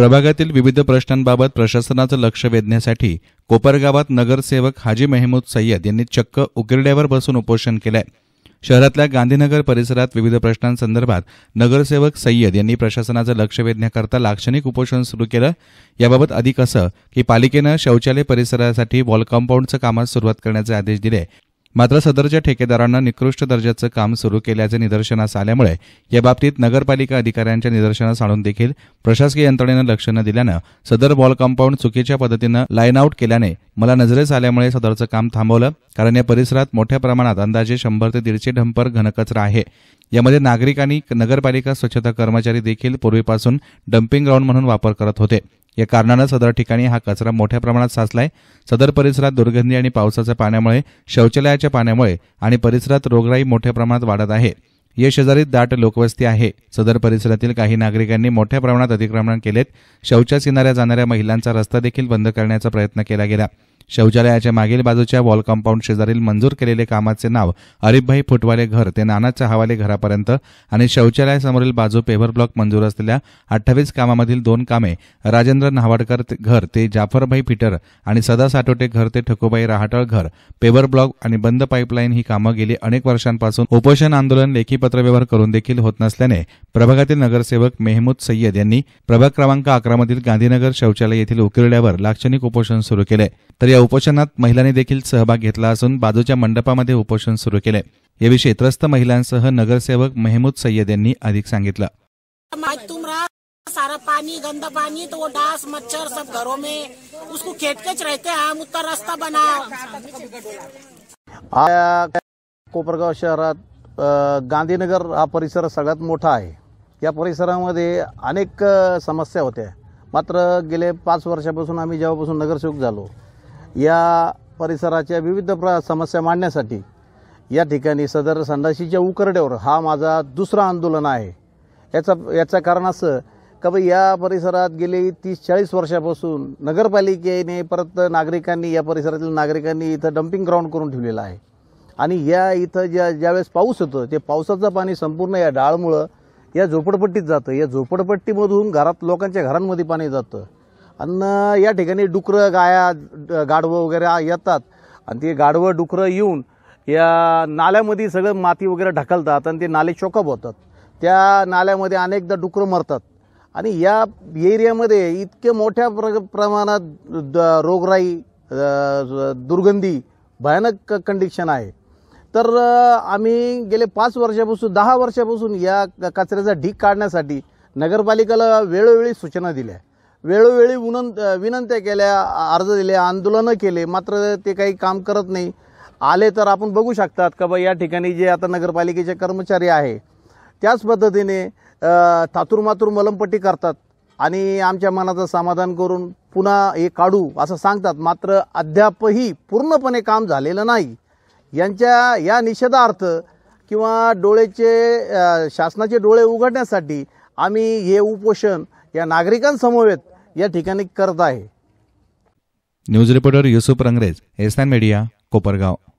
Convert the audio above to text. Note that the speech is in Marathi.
प्रभागातील विविध प्रश्नांबाबत प्रशासनाचं लक्ष वेधण्यासाठी कोपरगावात नगरसेवक हाजी मेहमूद सय्यद यांनी चक्क उकिरड्यावर बसून उपोषण केलंय शहरातल्या गांधीनगर परिसरात विविध प्रश्नांसंदर्भात नगरसेवक सय्यद यांनी प्रशासनाचं लक्ष वेधण्याकरता लाक्षणिक उपोषण सुरू केलं याबाबत अधिक असं की पालिकेनं शौचालय परिसरासाठी वॉल कंपाऊंडचं कामास सुरुवात करण्याचे आदेश दिले मात्र सदरच्या ठेकेदारांना निकृष्ट दर्जाचं काम सुरू केल्याचे निदर्शनास आल्यामुळे याबाबतीत नगरपालिका अधिकाऱ्यांच्या निदर्शनास आणून देखील प्रशासकीय यंत्रणेनं लक्ष न दिल्यानं सदर बॉल कंपाऊंड चुकीच्या पद्धतीनं लाईन आऊट केल्याने मला नजरेस आल्यामुळे सदरचं काम थांबवलं कारण या परिसरात मोठ्या प्रमाणात अंदाजे शंभर ते दीडशे ढंपर घनकचरा आहे यामध्ये नागरिकांनी नगरपालिका स्वच्छता कर्मचारी देखील पूर्वीपासून डम्पिंग ग्राउंड म्हणून वापर करत होते या कारणानं सदर ठिकाणी हा कचरा मोठ्या प्रमाणात साचलाय सदर परिसरात दुर्गंधी आणि पावसाच्या पाण्यामुळे शौचालयाच्या पाण्यामुळे आणि परिसरात रोगराई मोठ्या प्रमाणात वाढत आहे या शेजारीत दाट लोकवस्ती आहे सदर परिसरातील काही नागरिकांनी मोठ्या प्रमाणात अतिक्रमण केलेत शौचास सिनाऱ्या जाणाऱ्या महिलांचा रस्ता देखील बंद करण्याचा प्रयत्न केला गेला शौचालयाच्या मागील बाजूच्या वॉल कंपाऊंड शेजारील मंजूर केलेले कामाचे नाव अरिफभाई फुटवाले घर ते नानाच्या हवाले घरापर्यंत आणि शौचालयासमोरील बाजू पेव्हर ब्लॉक मंजूर असलेल्या अठ्ठावीस कामामधील दोन कामे राजेंद्र नावाडकर घर ते जाफरभाई पीटर आणि सदा साटोटे घर ते ठकोबाई रहाटळ घर पेव्हर ब्लॉक आणि बंद पाईपलाईन ही कामं गेली अनेक वर्षांपासून उपोषण आंदोलन लेखी पत्रव्यवहार करून देखील होत नसल्याने प्रभागातील नगरसेवक मेहमूद सय्यद यांनी प्रभाग क्रमांक अकरामधील गांधीनगर शौचालय येथील उकिरड्यावर लाक्षणिक उपोषण सुरू केले तर या उपोषणात महिलांनी देखील सहभाग घेतला असून बाजूच्या मंडपामध्ये उपोषण सुरू केले याविषयी त्रस्त महिलांसह नगरसेवक मेहमूद सय्यद यांनी अधिक सांगितलं सारा पानी गंदा पानी तो वो डास मच्छर सब घरों में उसको रहते हैं हम रास्ता बनाओ कोपरगाव शहरात गांधीनगर हा परिसर सगळ्यात मोठा आहे या परिसरामध्ये अनेक समस्या होत्या मात्र गेले पाच वर्षापासून आम्ही जेव्हापासून नगरसेवक झालो या परिसराच्या विविध प्र समस्या मांडण्यासाठी या ठिकाणी सदर संडाशीच्या उकरड्यावर हा माझा दुसरा आंदोलन आहे याचा याचं कारण असं का बाई या परिसरात गेली तीस चाळीस वर्षापासून नगरपालिकेने परत नागरिकांनी या परिसरातील नागरिकांनी इथं डम्पिंग ग्राउंड करून ठेवलेलं आहे आणि या इथं ज्या ज्यावेळेस पाऊस होतं ते पावसाचं पाणी संपूर्ण या डाळमुळं या झोपडपट्टीत जातं या झोपडपट्टीमधून घरात लोकांच्या घरांमध्ये पाणी जातं आणि या ठिकाणी डुकरं गाया गाढवं वगैरे येतात आणि ते गाढवं डुकरं येऊन या नाल्यामध्ये सगळं माती वगैरे ढकलतात आणि ते नाले चोकअप होतात त्या नाल्यामध्ये अनेकदा डुकरं मरतात आणि या एरियामध्ये इतक्या मोठ्या प्र प्रमाणात रोगराई दुर्गंधी भयानक कंडिशन आहे तर आम्ही गेले पाच वर्षापासून दहा वर्षापासून या कचऱ्याचा ढीक काढण्यासाठी नगरपालिकेला वेळोवेळी सूचना दिल्या वेळोवेळी विनंत विनंत्या केल्या अर्ज दिले आंदोलनं केले मात्र ते काही काम करत नाही आले तर आपण बघू शकतात का बा या ठिकाणी जे आता नगरपालिकेचे कर्मचारी आहे त्याच पद्धतीने थातुरमातूर मलमपट्टी करतात आणि आमच्या मनाचं समाधान करून पुन्हा हे काढू असं सांगतात मात्र अद्यापही पूर्णपणे काम झालेलं नाही यांच्या या निषेधार्थ किंवा डोळेचे शासनाचे डोळे उघडण्यासाठी आम्ही हे उपोषण या नागरिकांसमवेत या ठिकाणी करत आहे news reporter Yusuf Rangrez S media Kopargaon